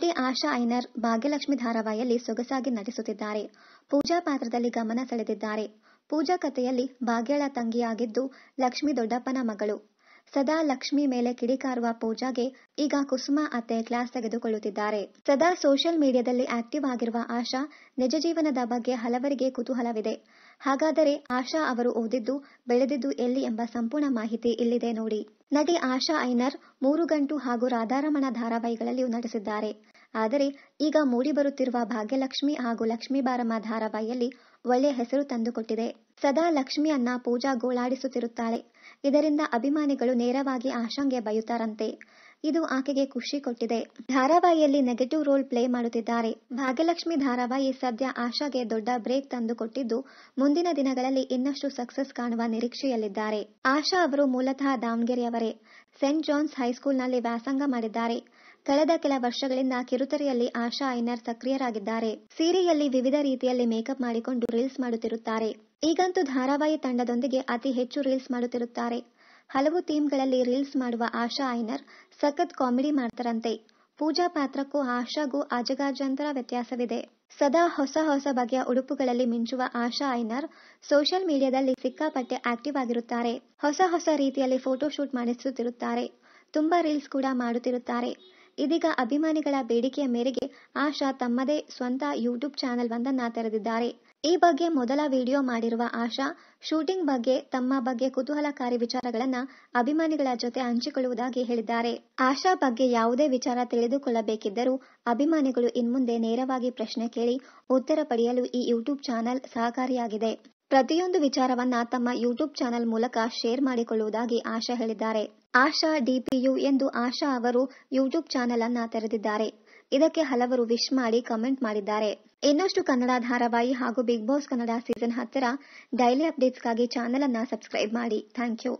ನಟಿ ಆಶಾ ಐನರ್ ಭಾಗ್ಯಲಕ್ಷ್ಮಿ ಧಾರಾವಾಹಿಯಲ್ಲಿ ಸೊಗಸಾಗಿ ನಟಿಸುತ್ತಿದ್ದಾರೆ ಪೂಜಾ ಪಾತ್ರದಲ್ಲಿ ಗಮನ ಸೆಳೆದಿದ್ದಾರೆ ಪೂಜಾ ಕಥೆಯಲ್ಲಿ ಭಾಗ್ಯಳ ತಂಗಿಯಾಗಿದ್ದು ಲಕ್ಷ್ಮಿ ದೊಡ್ಡಪ್ಪನ ಮಗಳು ಸದಾ ಲಕ್ಷ್ಮಿ ಮೇಲೆ ಕಿಡಿಕಾರುವ ಪೂಜಾಗೆ ಈಗ ಕುಸುಮ ಅತ್ತೆ ಕ್ಲಾಸ್ ತೆಗೆದುಕೊಳ್ಳುತ್ತಿದ್ದಾರೆ ಸದಾ ಸೋಷಿಯಲ್ ಮೀಡಿಯಾದಲ್ಲಿ ಆಕ್ಟಿವ್ ಆಗಿರುವ ಆಶಾ ನಿಜ ಜೀವನದ ಬಗ್ಗೆ ಹಲವರಿಗೆ ಕುತೂಹಲವಿದೆ ಹಾಗಾದರೆ ಆಶಾ ಅವರು ಓದಿದ್ದು ಬೆಳೆದಿದ್ದು ಎಲ್ಲಿ ಎಂಬ ಸಂಪೂರ್ಣ ಮಾಹಿತಿ ಇಲ್ಲಿದೆ ನೋಡಿ ನಟಿ ಆಶಾ ಐನರ್ ಮೂರು ಗಂಟು ಹಾಗೂ ರಾಧಾರಮಣ ಧಾರಾವಾಹಿಗಳಲ್ಲಿಯೂ ನಟಿಸಿದ್ದಾರೆ ಆದರೆ ಈಗ ಮೂಡಿ ಬರುತ್ತಿರುವ ಭಾಗ್ಯಲಕ್ಷ್ಮಿ ಹಾಗೂ ಲಕ್ಷ್ಮೀ ಬಾರಮ್ಮ ಧಾರಾವಾಹಿಯಲ್ಲಿ ಒಳ್ಳೆಯ ಹೆಸರು ತಂದುಕೊಟ್ಟಿದೆ ಸದಾ ಲಕ್ಷ್ಮಿಯನ್ನ ಪೂಜಾ ಗೋಳಾಡಿಸುತ್ತಿರುತ್ತಾಳೆ ಇದರಿಂದ ಅಭಿಮಾನಿಗಳು ನೇರವಾಗಿ ಆಶಾಂಗೆ ಬಯುತ್ತಾರಂತೆ ಇದು ಆಕೆಗೆ ಖುಷಿ ಕೊಟ್ಟಿದೆ ಧಾರಾವಾಹಿಯಲ್ಲಿ ನೆಗೆಟಿವ್ ರೋಲ್ ಪ್ಲೇ ಮಾಡುತ್ತಿದ್ದಾರೆ ಭಾಗ್ಯಲಕ್ಷ್ಮಿ ಧಾರಾವಾಹಿ ಸದ್ಯ ಆಶಾಗೆ ದೊಡ್ಡ ಬ್ರೇಕ್ ತಂದುಕೊಟ್ಟಿದ್ದು ಮುಂದಿನ ದಿನಗಳಲ್ಲಿ ಇನ್ನಷ್ಟು ಸಕ್ಸಸ್ ಕಾಣುವ ನಿರೀಕ್ಷೆಯಲ್ಲಿದ್ದಾರೆ ಆಶಾ ಅವರು ಮೂಲತಃ ದಾವಣಗೆರೆಯವರೇ ಸೆಂಟ್ ಜಾನ್ಸ್ ಹೈಸ್ಕೂಲ್ನಲ್ಲಿ ವ್ಯಾಸಂಗ ಮಾಡಿದ್ದಾರೆ ಕಳೆದ ಕೆಲ ವರ್ಷಗಳಿಂದ ಕಿರುತೆರೆಯಲ್ಲಿ ಆಶಾ ಐನರ್ ಸಕ್ರಿಯರಾಗಿದ್ದಾರೆ ಸೀರೆಯಲ್ಲಿ ವಿವಿಧ ರೀತಿಯಲ್ಲಿ ಮೇಕಪ್ ಮಾಡಿಕೊಂಡು ರೀಲ್ಸ್ ಮಾಡುತ್ತಿರುತ್ತಾರೆ ಈಗಂತೂ ಧಾರಾವಾಹಿ ತಂಡದೊಂದಿಗೆ ಅತಿ ಹೆಚ್ಚು ರೀಲ್ಸ್ ಮಾಡುತ್ತಿರುತ್ತಾರೆ ಹಲವು ಥೀಮ್ಗಳಲ್ಲಿ ರೀಲ್ಸ್ ಮಾಡುವ ಆಶಾ ಐನರ್ ಸಖತ್ ಕಾಮಿಡಿ ಮಾಡ್ತಾರಂತೆ ಪೂಜಾ ಪಾತ್ರಕ್ಕೂ ಆಶಾಗೂ ಆಜಗಾಜಂತರ ವ್ಯತ್ಯಾಸವಿದೆ ಸದಾ ಹೊಸ ಹೊಸ ಬಗೆಯ ಉಡುಪುಗಳಲ್ಲಿ ಮಿಂಚುವ ಆಶಾ ಐನರ್ ಸೋಷಿಯಲ್ ಮೀಡಿಯಾದಲ್ಲಿ ಸಿಕ್ಕಾಪಟ್ಟೆ ಆಕ್ಟಿವ್ ಆಗಿರುತ್ತಾರೆ ಹೊಸ ಹೊಸ ರೀತಿಯಲ್ಲಿ ಫೋಟೋ ಶೂಟ್ ಮಾಡಿಸುತ್ತಿರುತ್ತಾರೆ ತುಂಬಾ ರೀಲ್ಸ್ ಕೂಡ ಮಾಡುತ್ತಿರುತ್ತಾರೆ ಇದೀಗ ಅಭಿಮಾನಿಗಳ ಬೇಡಿಕೆಯ ಮೇರೆಗೆ ಆಶಾ ತಮ್ಮದೇ ಸ್ವಂತ ಯೂಟ್ಯೂಬ್ ಚಾನೆಲ್ ಒಂದನ್ನ ತೆರೆದಿದ್ದಾರೆ ಈ ಬಗ್ಗೆ ಮೊದಲ ವಿಡಿಯೋ ಮಾಡಿರುವ ಆಶಾ ಶೂಟಿಂಗ್ ಬಗ್ಗೆ ತಮ್ಮ ಬಗ್ಗೆ ಕುತೂಹಲಕಾರಿ ವಿಚಾರಗಳನ್ನ ಅಭಿಮಾನಿಗಳ ಜೊತೆ ಹಂಚಿಕೊಳ್ಳುವುದಾಗಿ ಹೇಳಿದ್ದಾರೆ ಆಶಾ ಬಗ್ಗೆ ಯಾವುದೇ ವಿಚಾರ ತಿಳಿದುಕೊಳ್ಳಬೇಕಿದ್ದರೂ ಅಭಿಮಾನಿಗಳು ಇನ್ಮುಂದೆ ನೇರವಾಗಿ ಪ್ರಶ್ನೆ ಕೇಳಿ ಉತ್ತರ ಪಡೆಯಲು ಈ ಯೂಟ್ಯೂಬ್ ಚಾನೆಲ್ ಸಹಕಾರಿಯಾಗಿದೆ ಪ್ರತಿಯೊಂದು ವಿಚಾರವನ್ನ ತಮ್ಮ ಯೂಟ್ಯೂಬ್ ಚಾನೆಲ್ ಮೂಲಕ ಶೇರ್ ಮಾಡಿಕೊಳ್ಳುವುದಾಗಿ ಆಶಾ ಹೇಳಿದ್ದಾರೆ ಆಶಾ ಡಿಪಿಯು ಎಂದು ಆಶಾ ಅವರು ಯೂಟ್ಯೂಬ್ ಚಾನೆಲ್ ಅನ್ನ ತೆರೆದಿದ್ದಾರೆ ಇದಕ್ಕೆ ಹಲವರು ವಿಶ್ ಮಾಡಿ ಕಮೆಂಟ್ ಮಾಡಿದ್ದಾರೆ ಇನ್ನಷ್ಟು ಕನ್ನಡ ಧಾರಾವಾಹಿ ಹಾಗೂ ಬಿಗ್ ಬಾಸ್ ಕನ್ನಡ ಸೀಸನ್ ಹತ್ತಿರ ಡೈಲಿ ಅಪ್ಡೇಟ್ಸ್ಗಾಗಿ ಚಾನೆಲ್ ಅನ್ನ ಸಬ್ಸ್ಕ್ರೈಬ್ ಮಾಡಿ ಥ್ಯಾಂಕ್ ಯು